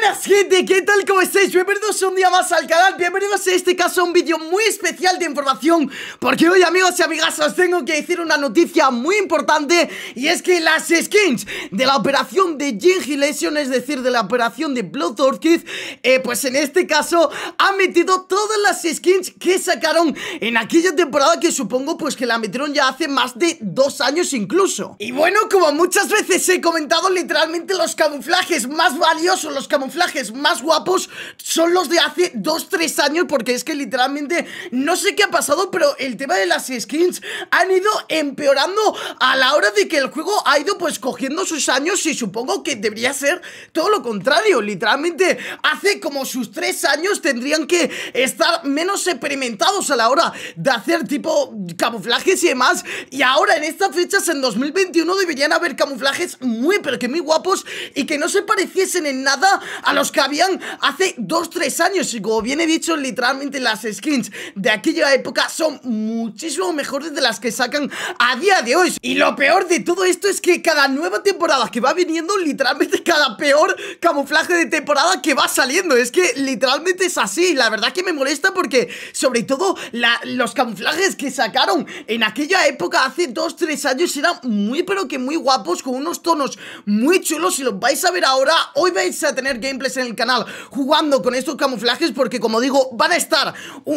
buenas gente, ¿qué tal? ¿Cómo estáis? Bienvenidos un día más al canal, bienvenidos en este caso a un vídeo muy especial de información Porque hoy amigos y amigas os tengo que decir una noticia muy importante Y es que las skins de la operación de Gingilation, es decir, de la operación de Blood Orchid eh, Pues en este caso han metido todas las skins que sacaron en aquella temporada que supongo pues que la metieron ya hace más de dos años incluso Y bueno, como muchas veces he comentado, literalmente los camuflajes más valiosos, los camuflajes camuflajes más guapos son los de hace 2-3 años porque es que literalmente no sé qué ha pasado, pero el tema de las skins han ido empeorando a la hora de que el juego ha ido pues cogiendo sus años y supongo que debería ser todo lo contrario, literalmente hace como sus 3 años tendrían que estar menos experimentados a la hora de hacer tipo camuflajes y demás y ahora en estas fechas en 2021 deberían haber camuflajes muy pero que muy guapos y que no se pareciesen en nada a los que habían hace 2-3 años. Y como bien he dicho, literalmente las skins de aquella época son muchísimo mejores de las que sacan a día de hoy. Y lo peor de todo esto es que cada nueva temporada que va viniendo, literalmente cada peor camuflaje de temporada que va saliendo. Es que literalmente es así. La verdad que me molesta porque, sobre todo, los camuflajes que sacaron en aquella época, hace 2-3 años, eran muy, pero que muy guapos, con unos tonos muy chulos. y los vais a ver ahora, hoy vais a tener que gameplays en el canal jugando con estos camuflajes porque como digo, van a estar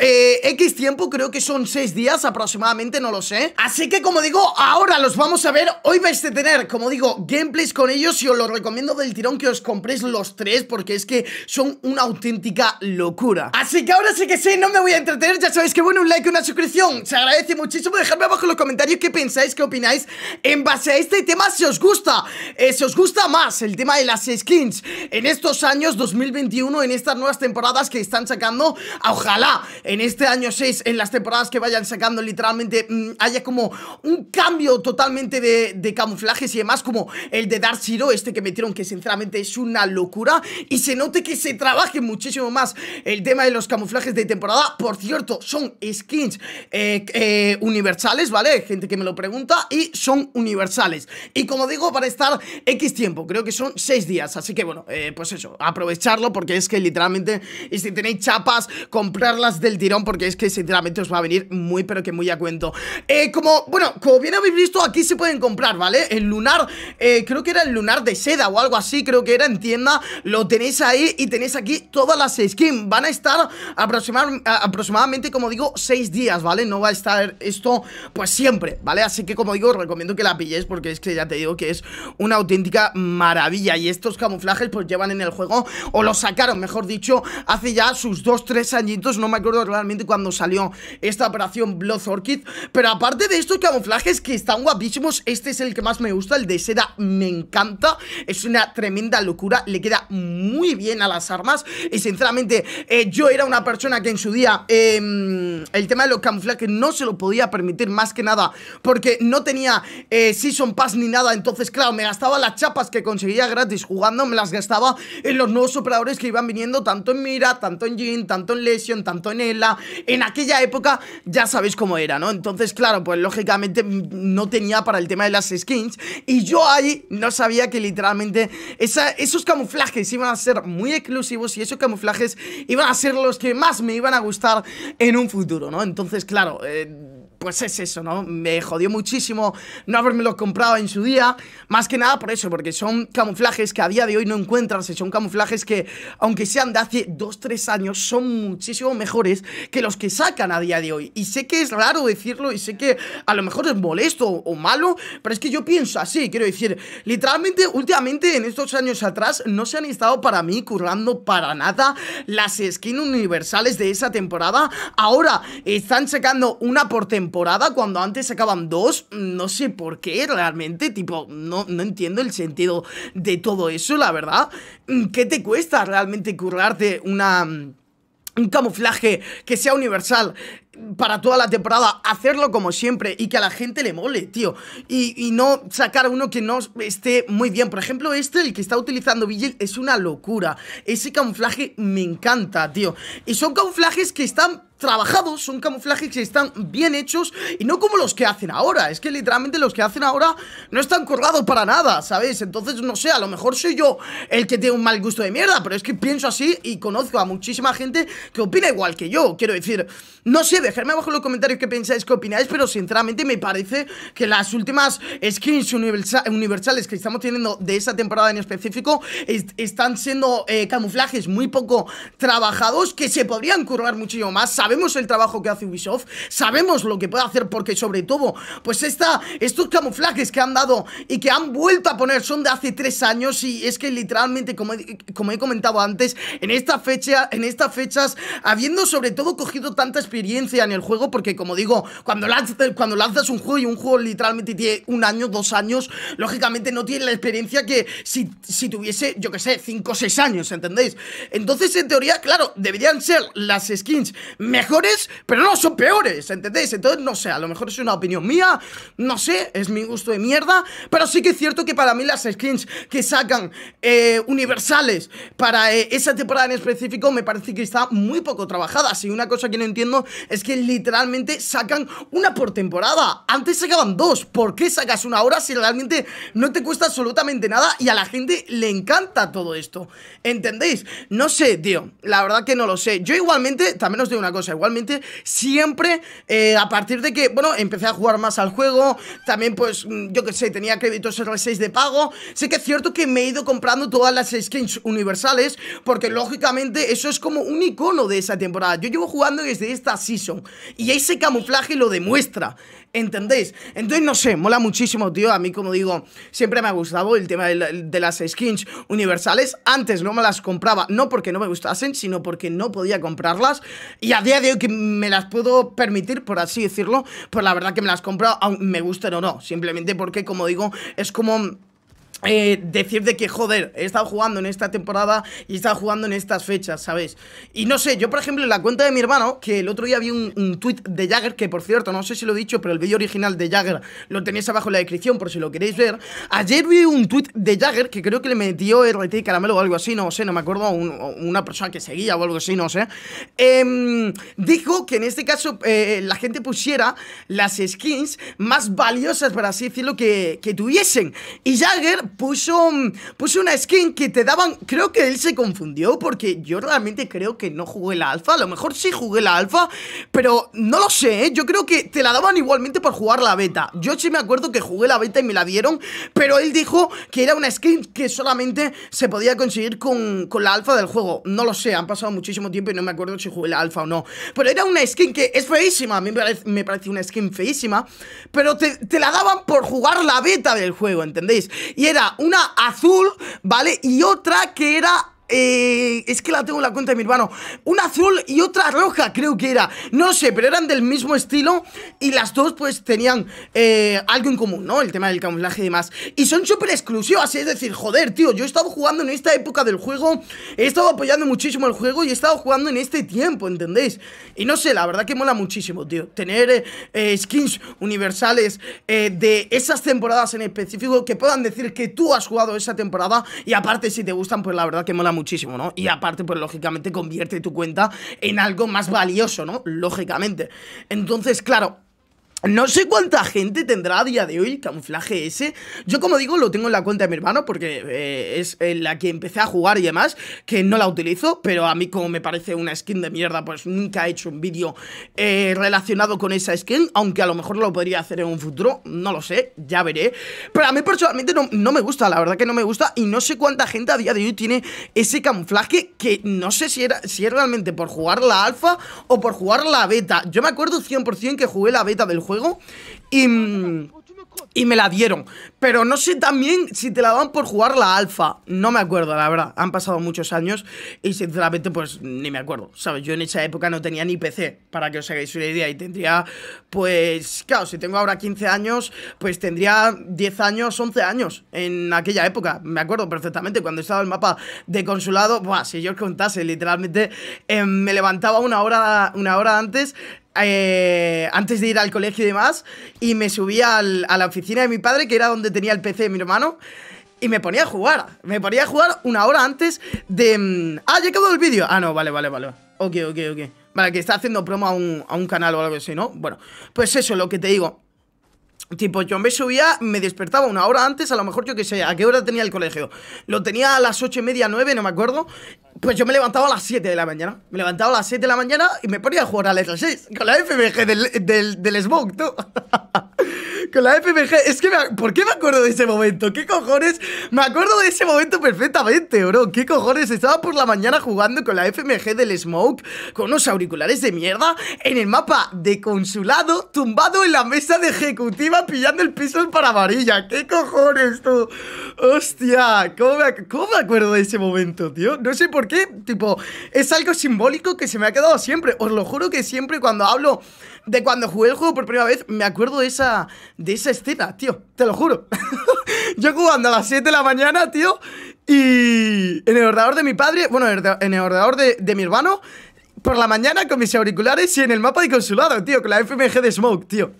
eh, X tiempo, creo que son 6 días aproximadamente, no lo sé Así que como digo, ahora los vamos a ver, hoy vais a tener, como digo, gameplays con ellos y os lo recomiendo del tirón que os compréis los tres porque es que son una auténtica locura Así que ahora sí que sí, no me voy a entretener, ya sabéis que bueno, un like, una suscripción, se agradece muchísimo, dejadme abajo en los comentarios qué pensáis, qué opináis en base a este tema, si os gusta, eh, si os gusta más el tema de las skins en estos años 2021, en estas nuevas temporadas que están sacando, ah, ojalá en este año 6, en las temporadas que vayan sacando, literalmente mm, haya como un cambio totalmente de, camuflajes y demás, como el de Dark Zero, este que metieron, que sinceramente es una locura, y se note que se trabaje muchísimo más el tema de los camuflajes de temporada. Por cierto, son skins eh, eh, universales, ¿vale? Gente que me lo pregunta, y son universales. Y como digo, para estar X tiempo, creo que son 6 días, así que bueno, eh, pues eso aprovecharlo porque es que literalmente, y si tenéis chapas, comprarlas del tirón porque es que sinceramente os va a venir muy pero que muy a cuento. Eh, como, bueno, como bien habéis visto, aquí se pueden comprar, ¿vale? El lunar, eh, creo que era el lunar de seda o algo así, creo que era en tienda, lo tenéis ahí y tenéis aquí todas las skins. Van a estar aproximadamente, como digo, Seis días, ¿vale? No va a estar esto pues siempre, ¿vale? Así que como digo, recomiendo que la pilléis porque es que ya te digo que es una auténtica maravilla y estos camuflajes pues llevan en el juego, o lo sacaron, mejor dicho, hace ya sus 2-3 añitos, no me acuerdo realmente cuando salió esta operación Blood Orchid, pero aparte de estos camuflajes que están guapísimos, este es el que más me gusta, el de seda me encanta, es una tremenda locura, le queda muy bien a las armas, y sinceramente, eh, yo era una persona que en su día, em, el tema de los camuflajes no se lo podía permitir más que nada, porque no tenía eh, Season Pass ni nada, entonces claro, me gastaba las chapas que conseguía gratis jugando, me las gastaba en los nuevos operadores que iban viniendo, tanto en Mira, tanto en Jin, tanto en Lesion, tanto en ella En aquella época ya sabéis cómo era, ¿no? Entonces, claro, pues lógicamente mm, no tenía para el tema de las skins. Y yo ahí no sabía que literalmente esos camuflajes iban a ser muy exclusivos y esos camuflajes iban a ser los que más me iban a gustar en un futuro, ¿no? Entonces, claro, eh, pues es eso, ¿no? Me jodió muchísimo no haberme los comprado en su día. Más que nada por eso, porque son camuflajes que a día de hoy no encuentras. Son camuflajes que, aunque sean de hace 2-3 años, son muchísimo mejores que los que sacan a día de hoy. Y sé que es raro decirlo y sé que a lo mejor es molesto o malo, pero es que yo pienso así. Quiero decir, literalmente, últimamente, en estos años atrás, no se han estado para mí currando para nada las skins universales de esa temporada. Ahora están sacando una por temporada cuando antes sacaban dos. No sé por qué, realmente, tipo, no, no entiendo el sentido de todo eso, la verdad. Mm, ¿Qué te cuesta realmente currarte una mm, un camuflaje que sea universal para toda la temporada, hacerlo como siempre y que a la gente le mole, tío. Y, no sacar uno que no esté muy bien. Por ejemplo, este, el que está utilizando Vigil, es una locura. Ese camuflaje me encanta, tío. Y son camuflajes que están trabajados, son camuflajes que están bien hechos y no como los que hacen ahora. Es que literalmente los que hacen ahora no están colgados para nada, ¿sabes? Entonces, no sé, a lo mejor soy yo el que tiene un mal gusto de mierda, pero es que pienso así y conozco a muchísima gente que opina igual que yo. Quiero decir, no sé dejadme abajo en los comentarios qué pensáis, qué opináis, pero sinceramente me parece que las últimas skins universales que estamos teniendo de esa temporada en específico están siendo eh, camuflajes muy poco trabajados que se podrían curvar muchísimo más. Sabemos el trabajo que hace Ubisoft, sabemos lo que puede hacer porque sobre todo, pues esta, estos camuflajes que han dado y que han vuelto a poner son de hace tres años y es que literalmente, como he, como he comentado antes, en, esta fecha, en estas fechas, habiendo sobre todo cogido tanta experiencia en el juego, porque como digo, cuando lanzas, cuando lanzas un juego y un juego literalmente tiene un año, dos años, lógicamente no tiene la experiencia que si, si tuviese, yo que sé, cinco o seis años, ¿entendéis? Entonces, en teoría, claro, deberían ser las skins mejores, pero no son peores, ¿entendéis? Entonces, no sé, a lo mejor es una opinión mía, no sé, es mi gusto de mierda, pero sí que es cierto que para mí las skins que sacan eh, universales para eh, esa temporada en específico me parece que está muy poco trabajada y una cosa que no entiendo es que literalmente sacan una por temporada. Antes sacaban dos. ¿Por qué sacas una ahora si realmente no te cuesta absolutamente nada y a la gente le encanta todo esto? ¿Entendéis? No sé, tío. La verdad que no lo sé. Yo igualmente, también os digo una cosa, igualmente siempre eh, a partir de que, bueno, empecé a jugar más al juego, también pues, mm, yo que sé, tenía créditos R6 de pago. Sé que es cierto que me he ido comprando todas las skins universales porque lógicamente eso es como un icono de esa temporada. Yo llevo jugando desde esta season. Y ese camuflaje lo demuestra, ¿entendéis? Entonces, no sé, mola muchísimo, tío. A mí, como digo, siempre me ha gustado el tema de, las skins universales. Antes no me las compraba, no porque no me gustasen, sino porque no podía comprarlas. Y a día de hoy que me las puedo permitir, por así decirlo, pues la verdad que me las compro, aunque me gusten o no. Simplemente porque, como digo, es como eh, decir de que, joder, he estado jugando en esta temporada y he estado jugando en estas fechas, ¿sabes? Y no sé, yo por ejemplo en la cuenta de mi hermano, que el otro día vi un, un tweet de Jagger, que por cierto, no sé si lo he dicho, pero el vídeo original de Jagger lo tenéis abajo en la descripción por si lo queréis ver. Ayer vi un tweet de Jagger que creo que le metió RT Caramelo o algo así, no sé, no me acuerdo, una persona que seguía o algo así, no sé. Em, dijo que en este caso eh, la gente pusiera las skins más valiosas, para así decirlo, que, que tuviesen. Y Jagger puso, puso una skin que te daban... Creo que él se confundió porque yo realmente creo que no jugué la alfa. A lo mejor sí jugué la alfa, pero no lo sé, ¿eh? Yo creo que te la daban igualmente por jugar la beta. Yo sí me acuerdo que jugué la beta y me la dieron, pero él dijo que era una skin que solamente se podía conseguir con, con la alfa del juego. No lo sé, han pasado muchísimo tiempo y no me acuerdo si jugué la alfa o no. Pero era una skin que es feísima, a mí me parece, una skin feísima, pero te, te la daban por jugar la beta del juego, ¿entendéis? Y era una azul, ¿vale? Y otra que era eh, es que la tengo en la cuenta de mi hermano. Una azul y otra roja, creo que era. No sé, pero eran del mismo estilo. Y las dos, pues, tenían eh, algo en común, ¿no? El tema del camuflaje y demás. Y son súper exclusivas, es decir, joder, tío. Yo he estado jugando en esta época del juego. He estado apoyando muchísimo el juego y he estado jugando en este tiempo, ¿entendéis? Y no sé, la verdad que mola muchísimo, tío. Tener eh, skins universales de esas temporadas en específico que puedan decir que tú has jugado esa temporada. Y aparte, si te gustan, pues la verdad que mola mucho muchísimo, ¿no? Y aparte, pues lógicamente convierte tu cuenta en algo más valioso, ¿no? Lógicamente. Entonces, claro, no sé cuánta gente tendrá a día de hoy el camuflaje ese. Yo, como digo, lo tengo en la cuenta de mi hermano porque eh, es la que empecé a jugar y demás, que no la utilizo, pero a mí, como me parece una skin de mierda, pues nunca he hecho un vídeo eh, relacionado con esa skin, aunque a lo mejor lo podría hacer en un futuro, no lo sé, ya veré. Pero a mí personalmente no, no me gusta, la verdad que no me gusta, y no sé cuánta gente a día de hoy tiene ese camuflaje que no sé si, era, si es realmente por jugar la alfa o por jugar la beta. Yo me acuerdo 100% que jugué la beta del juego y, y me la dieron. Pero no sé también si te la daban por jugar la alfa. No me acuerdo, la verdad. Han pasado muchos años y sinceramente pues ni me acuerdo. ¿Sabes? Yo en esa época no tenía ni PC, para que os hagáis una idea. Y tendría, pues, claro, si tengo ahora 15 años, pues tendría 10 años, 11 años en aquella época. Me acuerdo perfectamente cuando estaba el mapa de consulado. Buah, si yo os contase, literalmente eh, me levantaba una hora, una hora antes eh, antes de ir al colegio y demás, y me subía a la oficina de mi padre, que era donde tenía el PC de mi hermano, y me ponía a jugar. Me ponía a jugar una hora antes de... Mm, ah, ya acabó el vídeo. Ah, no, vale, vale, vale. Ok, ok, ok. Vale, que está haciendo promo a un, canal o algo así, ¿no? Bueno, pues eso, lo que te digo. Tipo, yo me subía, me despertaba una hora antes, a lo mejor yo que sé, a qué hora tenía el colegio. Lo tenía a las ocho y media, nueve, no me acuerdo. Pues yo me levantaba a las 7 de la mañana. Me levantaba a las 7 de la mañana y me ponía a jugar a Letra 6 con la FMG del, del, del Smoke, tú. Con la FMG. Es que, ¿por qué me acuerdo de ese momento? ¿Qué cojones? Me acuerdo de ese momento perfectamente, bro. ¿Qué cojones? Estaba por la mañana jugando con la FMG del Smoke, con unos auriculares de mierda, en el mapa de consulado, tumbado en la mesa de ejecutiva, pillando el piso para varilla. ¿Qué cojones, tú? Hostia, me, ¿cómo me acuerdo de ese momento, tío? No sé por qué, tipo, es algo simbólico que se me ha quedado siempre. Os lo juro que siempre cuando hablo de cuando jugué el juego por primera vez, me acuerdo de esa, de esa escena, tío. Te lo juro. Yo jugando a las 7 de la mañana, tío, y en el ordenador de mi padre, bueno, en el ordenador de, de mi hermano, por la mañana con mis auriculares y en el mapa de consulado, tío, con la FMG de Smoke, tío.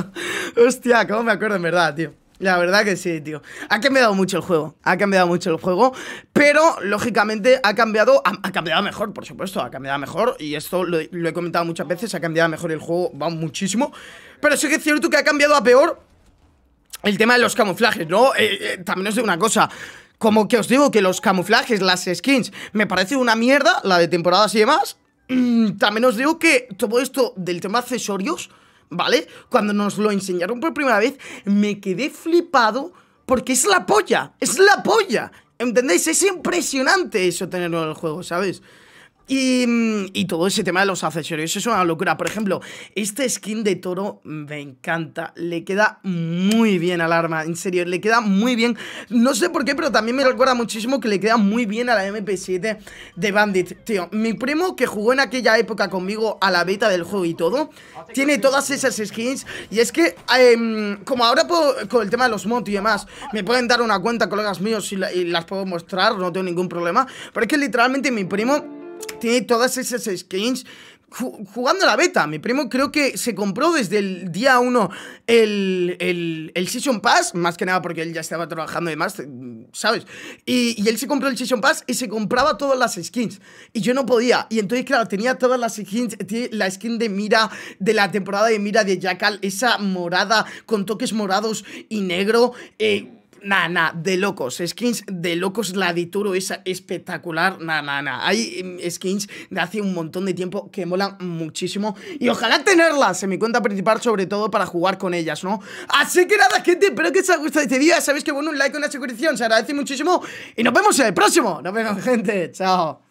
Hostia, cómo me acuerdo en verdad, tío. La verdad que sí, tío. Ha cambiado mucho el juego. Ha cambiado mucho el juego. Pero, lógicamente, ha cambiado. Ha, cambiado mejor, por supuesto. Ha cambiado mejor. Y esto lo, he comentado muchas veces. Ha cambiado mejor el juego. Va muchísimo. Pero sí que es cierto que ha cambiado a peor el tema de los camuflajes, ¿no? Eh, eh, también os digo una cosa. Como que os digo que los camuflajes, las skins, me parece una mierda, la de temporadas y demás. también os digo que todo esto del tema accesorios ¿vale? Cuando nos lo enseñaron por primera vez, me quedé flipado porque es la polla, es la polla. ¿Entendéis? Es impresionante eso tenerlo en el juego, ¿sabes? Y, todo ese tema de los accesorios es una locura. Por ejemplo, este skin de toro me encanta. Le queda muy bien al arma, en serio, le queda muy bien. No sé por qué, pero también me recuerda muchísimo que le queda muy bien a la MP7 de Bandit. Tío, mi primo que jugó en aquella época conmigo a la beta del juego y todo, tiene todas esas skins. Y es que, em, como ahora puedo, con el tema de los mods y demás, me pueden dar una cuenta, colegas míos, y las puedo mostrar, no tengo ningún problema. Pero es que literalmente mi primo tiene todas esas skins jugando a la beta. Mi primo creo que se compró desde el día 1 el, el, el, Season Pass, más que nada porque él ya estaba trabajando y demás, ¿sabes? Y, y, él se compró el Season Pass y se compraba todas las skins. Y yo no podía. Y entonces, claro, tenía todas las skins. La skin de Mira, de la temporada de Mira de Jackal, esa morada con toques morados y negro. Eh, Nah, nah, de locos. Skins de locos. La Turo es espectacular. Nah, nah, nah. Hay em, skins de hace un montón de tiempo que molan muchísimo. Y ojalá tenerlas en mi cuenta principal, sobre todo para jugar con ellas, ¿no? Así que nada, gente, espero que os haya gustado este vídeo. Sabéis que bueno, un like, una suscripción, se agradece muchísimo. Y nos vemos en el próximo. Nos vemos, gente. Chao.